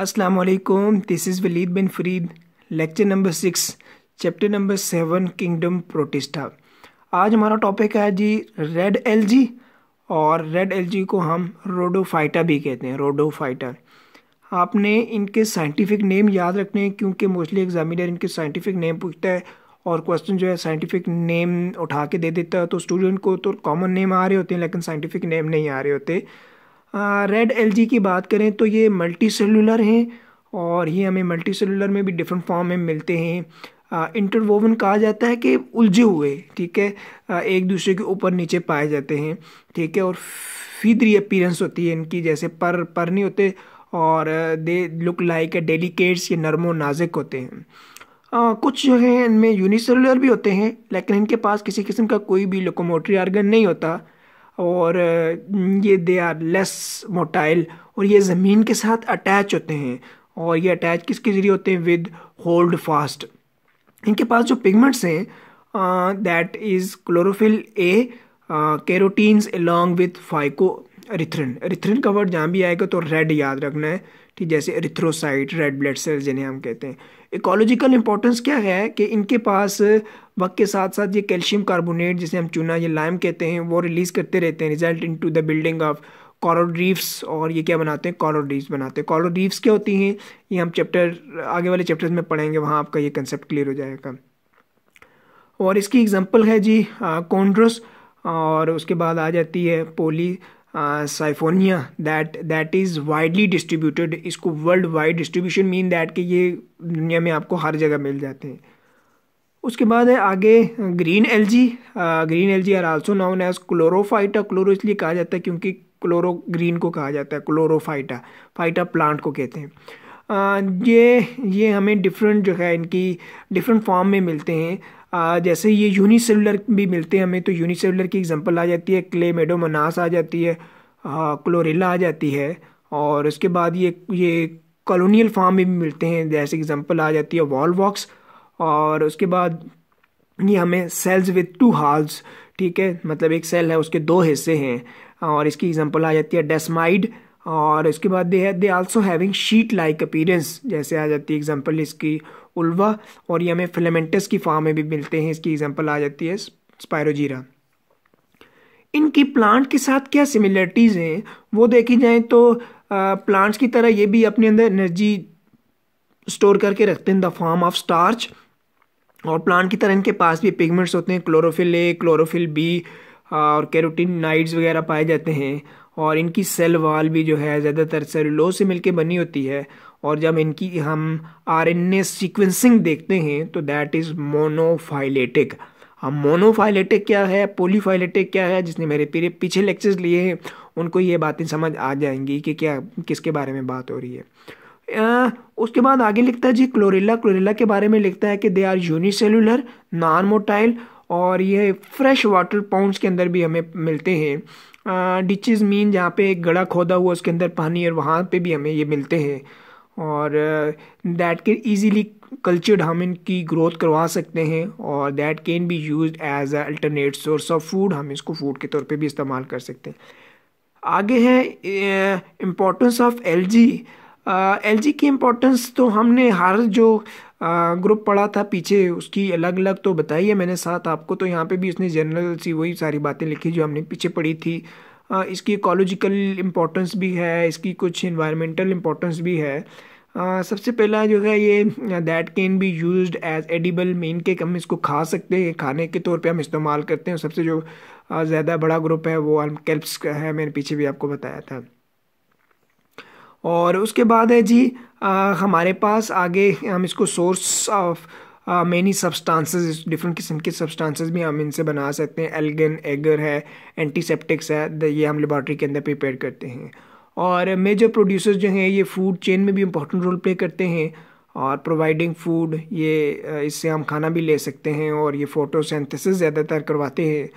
अस्सलाम वालेकुम this is Waleed bin Farid lecture number six chapter number seven kingdom Protista आज हमारा टॉपिक है जी रेड एलजी और रेड एलजी को हम रोडोफाइटा भी कहते हैं रोडोफाइटा आपने इनके साइंटिफिक नेम याद रखने हैं क्योंकि मोस्टली एग्जामिनर इनके साइंटिफिक नेम पूछता है और क्वेश्चन जो है साइंटिफिक नेम उठा के दे देता है तो स्टूडेंट को तो कॉमन नेम आ रहे होते हैं लेकिन साइंटिफिक नेम नहीं आ रहे होते रेड एल की बात करें तो ये मल्टी सेलुलर हैं और ये हमें मल्टी सेलुलर में भी डिफरेंट फॉर्म में मिलते हैं इंटरवोवन कहा जाता है कि उलझे हुए ठीक है आ, एक दूसरे के ऊपर नीचे पाए जाते हैं ठीक है और फीदरी अपीरेंस होती है इनकी जैसे पर पर नहीं होते और they look like a delicates ये नरमो नाजिक होते हैं आ, कुछ जो है इनमें यूनिसेलुलर भी होते हैं लेकिन इनके पास किसी किस्म का कोई भी लोकोमोटरी आर्गन नहीं होता और ये दे आर लेस मोटाइल और ये ज़मीन के साथ अटैच होते हैं और ये अटैच किसके ज़रिए होते हैं विद होल्ड फास्ट इनके पास जो पिगमेंट्स हैं that is chlorophyll A carotenes along with phycoerythrin erythrin का वर्ड जहाँ भी आएगा तो रेड याद रखना है ठीक जैसे एरिथ्रोसाइट रेड ब्लड सेल्स जिन्हें हम कहते हैं इकोलॉजिकल इंपॉर्टेंस क्या है कि इनके पास वक्त के साथ साथ ये कैल्शियम कार्बोनेट जिसे हम चूना या लाइम कहते हैं वो रिलीज़ करते रहते हैं result into the building of coral reefs और ये क्या बनाते हैं कॉरोड्रीफ्स बनाते हैं कॉरोड्रीफ्स क्या होती हैं ये हम चैप्टर आगे वाले चैप्टर्स में पढ़ेंगे वहाँ आपका ये कंसेप्ट क्लियर हो जाएगा और इसकी एग्जाम्पल है जी कॉन्ड्रोस और उसके बाद आ जाती है Polysiphonia that that is widely distributed इसको world wide distribution mean that कि ये दुनिया में आपको हर जगह मिल जाते हैं उसके बाद है आगे green algae green algae are also known as Chlorophyta chloro इसलिए कहा जाता है क्योंकि क्लोरो ग्रीन को कहा जाता है क्लोरोफाइटा फाइटा प्लांट को कहते हैं ये ये हमें डिफरेंट जो है इनकी डिफरेंट फॉर्म में मिलते हैं जैसे ये यूनिसेलुलर भी मिलते हैं हमें तो यूनिसेलुलर की एग्जांपल आ जाती है क्ले मेडोमनास आ जाती है क्लोरेला आ जाती है और उसके बाद ये ये कॉलोनियल फॉर्म में भी मिलते हैं जैसे एग्जांपल आ जाती है वॉलवॉक्स और उसके बाद ये हमें सेल्स विथ टू हाल्स ठीक है मतलब एक सेल है उसके दो हिस्से हैं और इसकी एग्ज़ाम्पल आ जाती है डेस्माइड और इसके बाद दे है they also having sheet like appearance जैसे आ जाती है एग्जांपल इसकी उल्वा और ये हमें फिलामेंटस की फॉर्म में भी मिलते हैं इसकी एग्जांपल आ जाती है स्पायरोजीरा इनकी प्लांट के साथ क्या सिमिलरिटीज़ हैं वो देखी जाए तो प्लांट्स की तरह ये भी अपने अंदर एनर्जी स्टोर करके रखते हैं द फॉर्म ऑफ स्टार्च और प्लांट की तरह इनके पास भी पिगमेंट्स होते हैं क्लोरोफिल ए क्लोरोफिल बी और कैरोटीन नाइट्स वगैरह पाए जाते हैं और इनकी सेल वाल भी जो है ज़्यादातर सेलुलोज से मिलके बनी होती है और जब इनकी हम आर एन ए सीक्वेंसिंग देखते हैं तो दैट इज़ मोनोफाइलेटिक अब मोनोफाइलेटिक क्या है पोलीफाइलेटिक क्या है जिसने मेरे पीरे पीछे लेक्चर्स लिए हैं उनको ये बातें समझ आ जाएंगी कि क्या किसके बारे में बात हो रही है आ, उसके बाद आगे लिखता है जी क्लोरेला क्लोरेला के बारे में लिखता है कि they are unicellular non motile और ये फ्रेश वाटर पाउंड्स के अंदर भी हमें मिलते हैं डिचेस मीन जहाँ पे एक गड़ा खोदा हुआ उसके अंदर पानी और वहाँ पे भी हमें ये मिलते हैं और दैट के ईजीली कल्चर्ड हम इनकी ग्रोथ करवा सकते हैं और that can be use as alternate source of food हम इसको फूड के तौर पे भी इस्तेमाल कर सकते हैं आगे है importance of algae algae की इम्पोर्टेंस तो हमने हर जो ग्रुप पढ़ा था पीछे उसकी अलग अलग तो बताई है मैंने साथ आपको तो यहाँ पे भी उसने जनरल सी वही सारी बातें लिखी जो हमने पीछे पढ़ी थी इसकी इकोलॉजिकल इम्पोर्टेंस भी है इसकी कुछ इन्वायरमेंटल इम्पोर्टेंस भी है आ, सबसे पहला जो है ये that can be use as edible मेन के हम इसको खा सकते हैं खाने के तौर पर हम इस्तेमाल करते हैं सबसे जो ज़्यादा बड़ा ग्रुप है वो कैल्प्स का है मैंने पीछे भी आपको बताया था और उसके बाद है जी आ, हमारे पास आगे हम इसको source of many substances different किस्म के सब्सटेंसेस भी हम इनसे बना सकते हैं एल्गन एगर है एंटीसेप्टिक्स है ये हम लेबॉर्ट्री के अंदर प्रिपेयर करते हैं और मेजर प्रोड्यूसर्स जो हैं ये फूड चेन में भी इम्पोर्टेंट रोल प्ले करते हैं और प्रोवाइडिंग फूड ये इससे हम खाना भी ले सकते हैं और ये फोटोसिंथेसिस ज़्यादातर करवाते हैं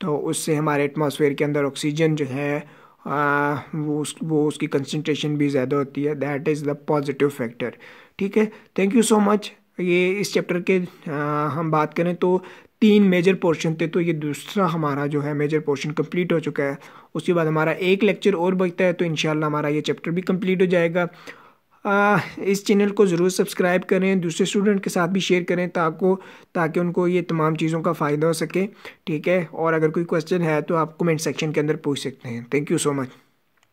तो उससे हमारे एटमॉस्फेयर के अंदर ऑक्सीजन जो है वो उस वो उसकी कंसनट्रेशन भी ज़्यादा होती है that is the positive factor ठीक है थैंक यू सो मच ये इस चैप्टर के आ, हम बात करें तो तीन मेजर पोर्शन थे तो ये दूसरा हमारा जो है मेजर पोर्शन कंप्लीट हो चुका है उसके बाद हमारा एक लेक्चर और बचता है तो इन हमारा ये चैप्टर भी कंप्लीट हो जाएगा आ, इस चैनल को ज़रूर सब्सक्राइब करें दूसरे स्टूडेंट के साथ भी शेयर करें ताको ताकि उनको ये तमाम चीज़ों का फ़ायदा हो सके ठीक है और अगर कोई क्वेश्चन है तो आप कमेंट सेक्शन के अंदर पूछ सकते हैं थैंक यू सो मच